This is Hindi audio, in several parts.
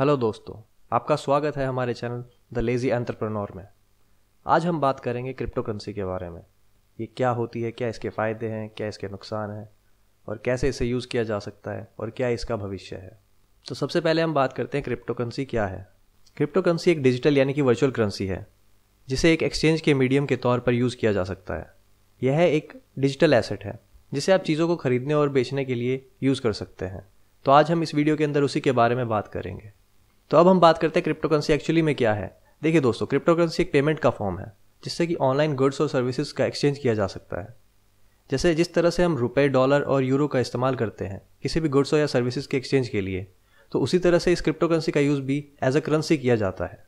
हेलो दोस्तों आपका स्वागत है हमारे चैनल द लेज़ी एंटरप्रेन्योर में आज हम बात करेंगे क्रिप्टो करेंसी के बारे में ये क्या होती है क्या इसके फ़ायदे हैं क्या इसके नुकसान हैं और कैसे इसे यूज़ किया जा सकता है और क्या इसका भविष्य है तो सबसे पहले हम बात करते हैं क्रिप्टो करेंसी क्या है क्रिप्टो करेंसी एक डिजिटल यानी कि वर्चुअल करेंसी है जिसे एक एक्सचेंज के मीडियम के तौर पर यूज़ किया जा सकता है यह एक डिजिटल एसेट है जिसे आप चीज़ों को खरीदने और बेचने के लिए यूज़ कर सकते हैं तो आज हम इस वीडियो के अंदर उसी के बारे में बात करेंगे तो अब हम बात करते हैं क्रिप्टो करेंसी एक्चुअली में क्या है देखिए दोस्तों क्रिप्टो करेंसी एक पेमेंट का फॉर्म है जिससे कि ऑनलाइन गुड्स और सर्विसेज का एक्सचेंज किया जा सकता है जैसे जिस तरह से हम रुपए डॉलर और यूरो का इस्तेमाल करते हैं किसी भी गुड्स या सर्विसेज के एक्सचेंज के लिए तो उसी तरह से इस क्रिप्टो करेंसी का यूज़ भी एज अ करेंसी किया जाता है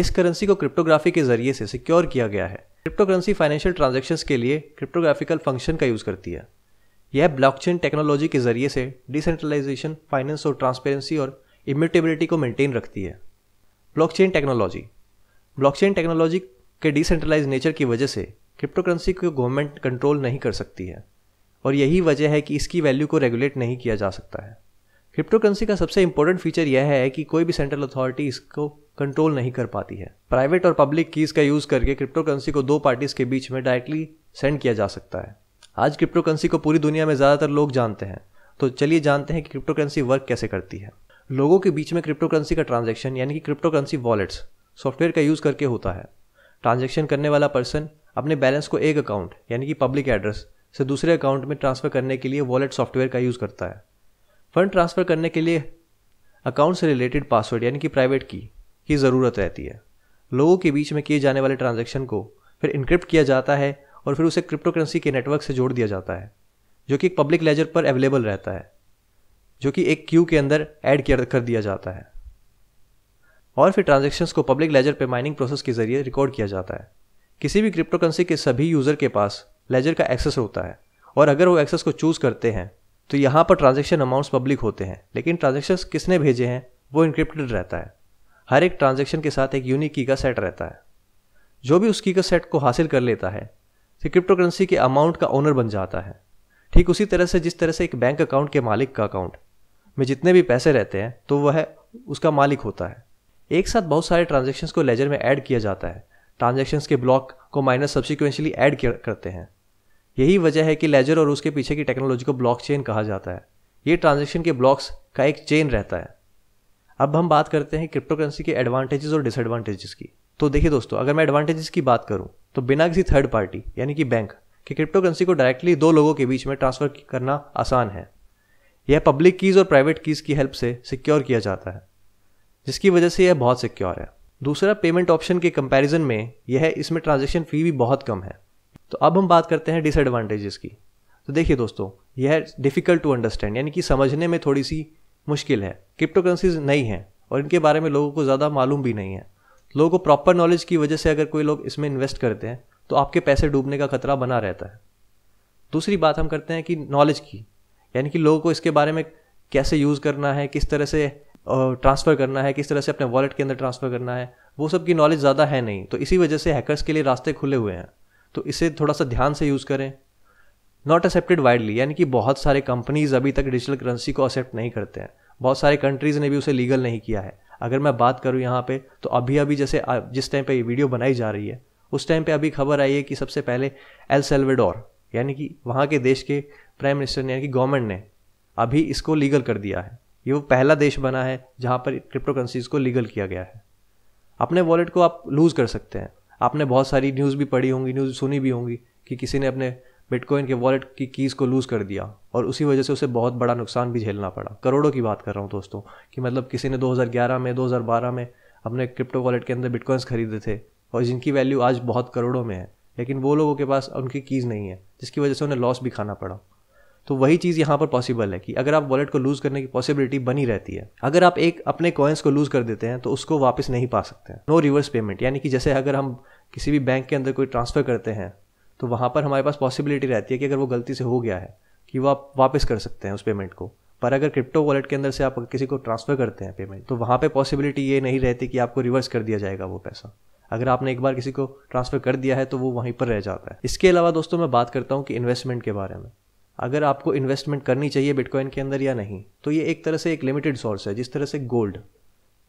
इस करेंसी को क्रिप्टोग्राफी के जरिए से सिक्योर किया गया है क्रिप्टो करेंसी फाइनेंशियल ट्रांजेक्शन के लिए क्रिप्टोग्राफिकल फंक्शन का यूज़ करती है यह ब्लॉकचेन टेक्नोलॉजी के जरिए से डिसेंट्रलाइजेशन फाइनेंस और ट्रांसपेरेंसी और इम्यूटेबिलिटी को मेंटेन रखती है ब्लॉकचेन टेक्नोलॉजी ब्लॉकचेन टेक्नोलॉजी के डिसेंट्रलाइज नेचर की वजह से क्रिप्टो करेंसी को गवर्नमेंट कंट्रोल नहीं कर सकती है और यही वजह है कि इसकी वैल्यू को रेगुलेट नहीं किया जा सकता है क्रिप्टो करेंसी का सबसे इंपॉर्टेंट फीचर यह है कि कोई भी सेंट्रल अथॉरिटी इसको कंट्रोल नहीं कर पाती है प्राइवेट और पब्लिक कीज़ का यूज़ करके क्रिप्टो करेंसी को दो पार्टीज़ के बीच में डायरेक्टली सेंड किया जा सकता है आज क्रिप्टो करेंसी को पूरी दुनिया में ज़्यादातर लोग जानते हैं तो चलिए जानते हैं कि क्रिप्टो करेंसी वर्क कैसे करती है लोगों के बीच में क्रिप्टो करेंसी का ट्रांजेक्शन यानी कि क्रिप्टो करेंसी वॉलेट्स सॉफ्टवेयर का यूज़ करके होता है ट्रांजेक्शन करने वाला पर्सन अपने बैलेंस को एक अकाउंट यानी कि पब्लिक एड्रेस से दूसरे अकाउंट में ट्रांसफ़र करने के लिए वॉलेट सॉफ्टवेयर का यूज़ करता है फंड ट्रांसफ़र करने के लिए अकाउंट से रिलेटेड पासवर्ड यानी कि प्राइवेट की की ज़रूरत रहती है लोगों के बीच में किए जाने वाले ट्रांजेक्शन को फिर इनक्रिप्ट किया जाता है और फिर उसे क्रिप्टो करेंसी के नेटवर्क से जोड़ दिया जाता है जो कि एक पब्लिक लेजर पर अवेलेबल रहता है जो कि एक क्यू के अंदर ऐड किया कर दिया जाता है और फिर ट्रांजेक्शन को पब्लिक लेजर पे माइनिंग प्रोसेस के जरिए रिकॉर्ड किया जाता है किसी भी क्रिप्टोकरेंसी के सभी यूज़र के पास लेजर का एक्सेस होता है और अगर वो एक्सेस को चूज़ करते हैं तो यहाँ पर ट्रांजेक्शन अमाउंट्स पब्लिक होते हैं लेकिन ट्रांजेक्शन किसने भेजे हैं वो इनक्रिप्टेड रहता है हर एक ट्रांजेक्शन के साथ एक यूनिक की का सेट रहता है जो भी उस की का सेट को हासिल कर लेता है तो क्रिप्टोकरेंसी के अमाउंट का ओनर बन जाता है ठीक उसी तरह से जिस तरह से एक बैंक अकाउंट के मालिक का अकाउंट में जितने भी पैसे रहते हैं तो वह उसका मालिक होता है एक साथ बहुत सारे ट्रांजेक्शन्स को लेजर में ऐड किया जाता है ट्रांजेक्शन्स के ब्लॉक को माइनर सब्सिक्वेंशली ऐड करते हैं यही वजह है कि लेजर और उसके पीछे की टेक्नोलॉजी को ब्लॉक चेन कहा जाता है ये ट्रांजेक्शन के ब्लॉक्स का एक चेन रहता है अब हम बात करते हैं क्रिप्टो करेंसी के एडवांटेजेस और डिसएडवांटेजेस की तो देखिए दोस्तों अगर मैं एडवांटेजेस की बात करूं तो बिना किसी थर्ड पार्टी यानी कि बैंक के क्रिप्टो करेंसी को डायरेक्टली दो लोगों के बीच में ट्रांसफर करना आसान है यह पब्लिक कीज़ और प्राइवेट कीज़ की हेल्प से सिक्योर किया जाता है जिसकी वजह से यह बहुत सिक्योर है दूसरा पेमेंट ऑप्शन के कंपैरिजन में यह इसमें ट्रांजेक्शन फ़ी भी बहुत कम है तो अब हम बात करते हैं डिसएडवांटेजेस की तो देखिए दोस्तों यह डिफ़िकल्ट टू अंडरस्टैंड यानी कि समझने में थोड़ी सी मुश्किल है क्रिप्टो करेंसीज नई हैं और इनके बारे में लोगों को ज़्यादा मालूम भी नहीं है लोगों को प्रॉपर नॉलेज की वजह से अगर कोई लोग इसमें इन्वेस्ट करते हैं तो आपके पैसे डूबने का खतरा बना रहता है दूसरी बात हम करते हैं कि नॉलेज की यानी कि लोगों को इसके बारे में कैसे यूज़ करना है किस तरह से ट्रांसफ़र करना है किस तरह से अपने वॉलेट के अंदर ट्रांसफ़र करना है वो सब की नॉलेज ज़्यादा है नहीं तो इसी वजह से हैकर्स के लिए रास्ते खुले हुए हैं तो इसे थोड़ा सा ध्यान से यूज़ करें नॉट एक्सेप्टेड वाइडली यानी कि बहुत सारे कंपनीज अभी तक डिजिटल करेंसी को एक्सेप्ट नहीं करते हैं बहुत सारे कंट्रीज़ ने भी उसे लीगल नहीं किया है अगर मैं बात करूँ यहाँ पे तो अभी अभी जैसे जिस टाइम पे ये वीडियो बनाई जा रही है उस टाइम पे अभी खबर आई है कि सबसे पहले एल सेल्वेडोर यानी कि वहाँ के देश के प्राइम मिनिस्टर ने यानी कि गवर्नमेंट ने अभी इसको लीगल कर दिया है ये वो पहला देश बना है जहाँ पर क्रिप्टो करेंसीज को लीगल किया गया है अपने वॉलेट को आप लूज़ कर सकते हैं आपने बहुत सारी न्यूज़ भी पढ़ी होंगी न्यूज़ सुनी भी होंगी कि किसी ने अपने बिटकॉइन के वॉलेट की कीज़ को लूज़ कर दिया और उसी वजह से उसे बहुत बड़ा नुकसान भी झेलना पड़ा करोड़ों की बात कर रहा हूँ दोस्तों कि मतलब किसी ने 2011 में 2012 में अपने क्रिप्टो वॉलेट के अंदर बिटकॉइंस खरीदे थे और जिनकी वैल्यू आज बहुत करोड़ों में है लेकिन वो लोगों के पास उनकी कीज़ नहीं है जिसकी वजह से उन्हें लॉस भी खाना पड़ा तो वही चीज़ यहाँ पर पॉसिबल है कि अगर आप वॉलेट को लूज़ करने की पॉसिबिलिटी बनी रहती है अगर आप एक अपने कॉइन्स को लूज़ कर देते हैं तो उसको वापस नहीं पा सकते हैं नो रिवर्स पेमेंट यानी कि जैसे अगर हम किसी भी बैंक के अंदर कोई ट्रांसफ़र करते हैं तो वहाँ पर हमारे पास पॉसिबिलिटी रहती है कि अगर वो गलती से हो गया है कि वो आप वापस कर सकते हैं उस पेमेंट को पर अगर क्रिप्टो वॉलेट के अंदर से आप किसी को ट्रांसफ़र करते हैं पेमेंट तो वहाँ पे पॉसिबिलिटी ये नहीं रहती कि आपको रिवर्स कर दिया जाएगा वो पैसा अगर आपने एक बार किसी को ट्रांसफ़र कर दिया है तो वो वहीं पर रह जाता है इसके अलावा दोस्तों मैं बात करता हूँ कि इन्वेस्टमेंट के बारे में अगर आपको इन्वेस्टमेंट करनी चाहिए बिटकॉइन के अंदर या नहीं तो ये एक तरह से एक लिमिटेड सोर्स है जिस तरह से गोल्ड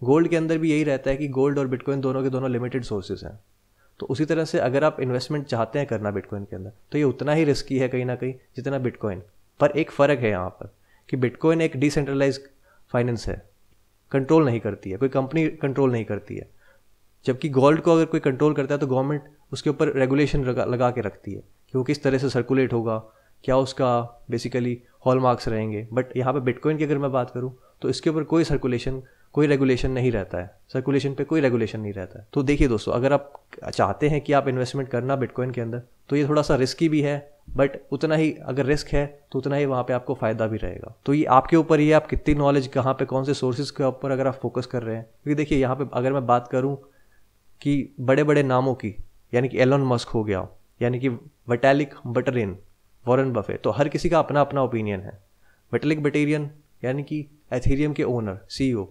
गोल्ड के अंदर भी यही रहता है कि गोल्ड और बिटकॉइन दोनों के दोनों लिमिटेड सोर्सेज हैं तो उसी तरह से अगर आप इन्वेस्टमेंट चाहते हैं करना बिटकॉइन के अंदर तो ये उतना ही रिस्की है कहीं ना कहीं जितना बिटकॉइन पर एक फ़र्क है यहाँ पर कि बिटकॉइन एक डिसेंट्रलाइज फाइनेंस है कंट्रोल नहीं करती है कोई कंपनी कंट्रोल नहीं करती है जबकि गोल्ड को अगर कोई कंट्रोल करता है तो गवर्नमेंट उसके ऊपर रेगुलेशन लगा, के रखती है कि वो किस तरह से सर्कुलेट होगा क्या उसका बेसिकली हॉल मार्क्स रहेंगे बट यहाँ पे बिटकॉइन की अगर मैं बात करूँ तो इसके ऊपर कोई सर्कुलेशन कोई रेगुलेशन नहीं रहता है सर्कुलेशन पे कोई रेगुलेशन नहीं रहता है तो देखिए दोस्तों अगर आप चाहते हैं कि आप इन्वेस्टमेंट करना बिटकॉइन के अंदर तो ये थोड़ा सा रिस्की भी है बट उतना ही अगर रिस्क है तो उतना ही वहाँ पे आपको फ़ायदा भी रहेगा तो ये आपके ऊपर ही आप कितनी नॉलेज कहाँ पे कौन से सोर्सेज के ऊपर अगर आप फोकस कर रहे हैं क्योंकि देखिए यहाँ पे अगर मैं बात करूँ कि बड़े बड़े नामों की यानी कि एलोन मस्क हो गया यानी कि वटैलिक बटरिन वॉरेन बफे तो हर किसी का अपना अपना ओपिनियन है मेटलिक बटेरियन यानी कि एथेरियम के ओनर सी e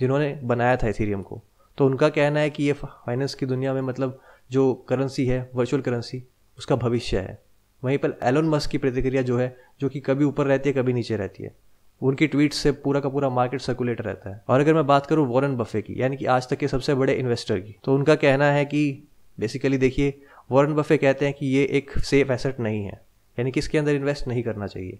जिन्होंने बनाया था एथेरियम को तो उनका कहना है कि ये फाइनेंस की दुनिया में मतलब जो करेंसी है वर्चुअल करेंसी उसका भविष्य है वहीं पर एलोन मस्क की प्रतिक्रिया जो है जो कि कभी ऊपर रहती है कभी नीचे रहती है उनकी ट्वीट से पूरा का पूरा मार्केट सर्कुलेट रहता है और अगर मैं बात करूँ वॉरेन बफे की यानी कि आज तक के सबसे बड़े इन्वेस्टर की तो उनका कहना है कि बेसिकली देखिए वॉरेन बफे कहते हैं कि ये एक सेफ एसेट नहीं है यानी कि इसके अंदर इन्वेस्ट नहीं करना चाहिए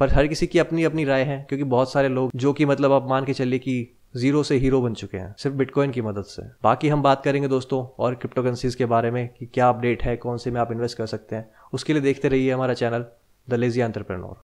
पर हर किसी की अपनी अपनी राय है क्योंकि बहुत सारे लोग जो कि मतलब आप मान के चलिए कि जीरो से हीरो बन चुके हैं सिर्फ बिटकॉइन की मदद से बाकी हम बात करेंगे दोस्तों और क्रिप्टोकरेंसीज़ के बारे में कि क्या अपडेट है कौन से में आप इन्वेस्ट कर सकते हैं उसके लिए देखते रहिए हमारा चैनल द लेजी एंटरप्रेन्योर